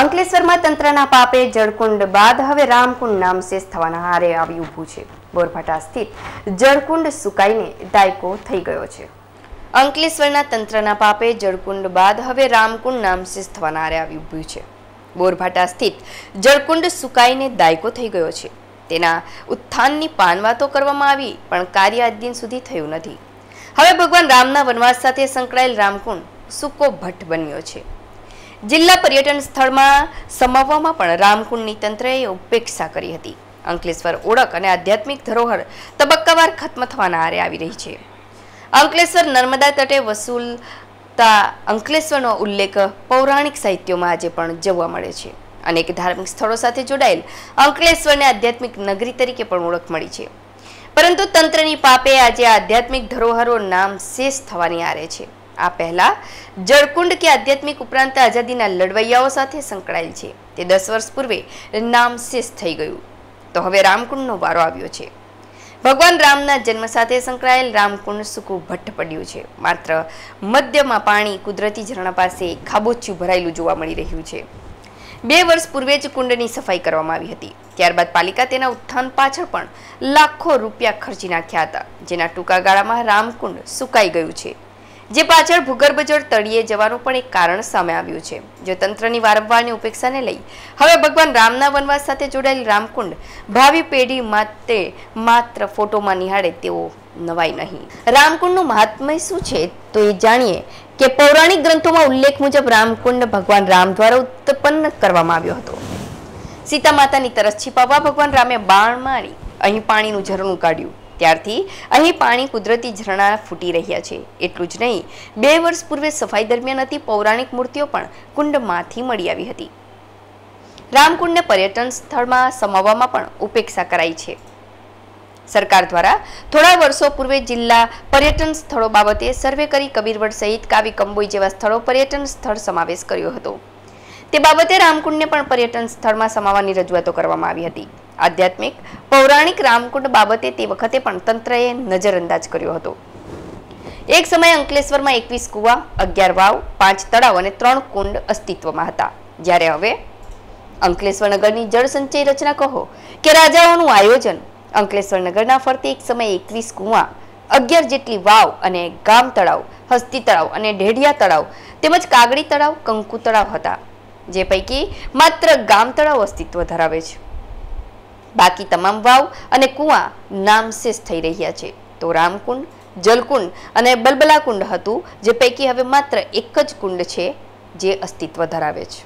અંકલેશ્વરમાં તંત્રના પાપે જળકુંડ બાદ હવે રામકુંડ નામશેષ થવાના હારે આવી ઊભું છે બોરભાટા સ્થિત જળકુંડ સુકાઈને દાયકો થઈ ગયો છે અંકલેશ્વરના તંત્રના પાપે જળકુંડ બાદ હવે રામકુંડ નામશેષ થવાના હારે આવી ઊભું છે બોરભાટા સ્થિત જળકુંડ સુકાઈને દાયકો થઈ ગયો છે તેના ઉત્થાનની પાનવા તો કરવામાં આવી પણ કાર્ય આજ દિન સુધી થયું નથી હવે ભગવાન રામના વનવાસ સાથે સંકળાયેલ રામકુંડ સૂકો ભટ્ટ બન્યો છે જિલ્લા પર્યટન સ્થળમાં સમાવવામાં પણ રામકુંડની તંત્રએ ઉપેક્ષા કરી હતી અંકલેશ્વર ઓળખ અને આધ્યાત્મિક ધરોહર તબક્કાવાર ખત્મ થવાના આરે આવી રહી છે અંકલેશ્વર નર્મદા તટે વસૂલતા અંકલેશ્વરનો ઉલ્લેખ પૌરાણિક સાહિત્યોમાં આજે પણ જોવા મળે છે અનેક ધાર્મિક સ્થળો સાથે જોડાયેલ અંકલેશ્વરને આધ્યાત્મિક નગરી તરીકે પણ ઓળખ મળી છે પરંતુ તંત્રની પાપે આજે આધ્યાત્મિક ધરોહરો નામ શેષ થવાની આરે છે આ પહેલા જળકુંડ કે આધ્યાત્મિક ઉપરાંત આઝાદીના લડવૈયાઓ સાથે સંકળાયેલ છે તે દસ વર્ષ પૂર્વે નામ શેષ થઈ ગયું તો હવે રામકુંડનો વારો આવ્યો છે ભગવાન રામના જન્મ સાથે સંકળાયેલ રામકુંડ સુકું ભટ્ટ પડ્યું છે માત્ર મધ્યમાં પાણી કુદરતી ઝરણા પાસે ખાબોચ્યું ભરાયેલું જોવા મળી રહ્યું છે બે વર્ષ પૂર્વે જ કુંડની સફાઈ કરવામાં આવી હતી ત્યારબાદ પાલિકા તેના ઉત્થાન પાછળ પણ લાખો રૂપિયા ખર્ચી નાખ્યા હતા જેના ટૂંકા ગાળામાં રામકુંડ સુકાઈ ગયું છે જે પાછળ ભૂગર્ભ જળ તળિયે જવાનું પણ એક કારણ સામે આવ્યું છે જે તંત્રની વારંવારની ઉપેક્ષાને લઈ હવે ભગવાન રામના વનવાસ સાથે જોડાયેલ રામકુંડ ભાવિ પેઢી માટે માત્ર ફોટોમાં નિહાળે તેવો નવાય નહીં રામકુંડનું મહાત્મય શું છે તો એ જાણીએ કે પૌરાણિક ગ્રંથોમાં ઉલ્લેખ મુજબ રામકુંડ ભગવાન રામ દ્વારા ઉત્પન્ન કરવામાં આવ્યો હતો સીતા માતાની તરસ છીપાવવા ભગવાન રામે બાણ મારી અહીં પાણીનું ઝરણું કાઢ્યું ત્યારથી અહીં પાણી કુદરતી ઝરણા ફૂટી રહ્યા છે એટલું જ નહીં બે વર્ષ પૂર્વે સફાઈ દરમિયાન હતી પૌરાણિક મૂર્તિઓ પણ કુંડમાંથી મળી આવી હતી રામકુંડને પર્યટન સ્થળમાં સમાવવામાં પણ ઉપેક્ષા કરાઈ છે સરકાર દ્વારા થોડા વર્ષો પૂર્વે જિલ્લા પર્યટન સ્થળો બાબતે સર્વે કરી કબીરવડ સહિત કાવી કંબોઈ જેવા સ્થળો પર્યટન સ્થળ સમાવેશ કર્યો હતો તે બાબતે રામકુંડને પણ પર્યટન સ્થળમાં સમાવવાની રજૂઆતો કરવામાં આવી હતી આધ્યાત્મિક પૌરાણિક રામકુંડ બાબતે તે વખતે પણ તંત્રએ નજરઅંદાજ કર્યો હતો એક સમયે અંકલેશ્વરમાં એકવીસ કૂવા અગિયાર વાવ પાંચ તળાવ અને ત્રણ કુંડ અસ્તિત્વમાં હતા જ્યારે હવે અંકલેશ્વર નગરની જળસંચય રચના કહો કે રાજાઓનું આયોજન અંકલેશ્વર નગરના ફરતે એક સમયે એકવીસ કૂવા અગિયાર જેટલી વાવ અને ગામ તળાવ હસ્તી તળાવ અને ઢેઢિયા તળાવ તેમજ કાગડી તળાવ કંકુ તળાવ હતા જે પૈકી માત્ર ગામ તળાવ અસ્તિત્વ ધરાવે છે બાકી તમામ વાવ અને કૂવા નામશેષ થઈ રહ્યા છે તો રામકુંડ જલકુંડ અને બલબલાકુંડ હતું જે પૈકી હવે માત્ર એક જ કુંડ છે જે અસ્તિત્વ ધરાવે છે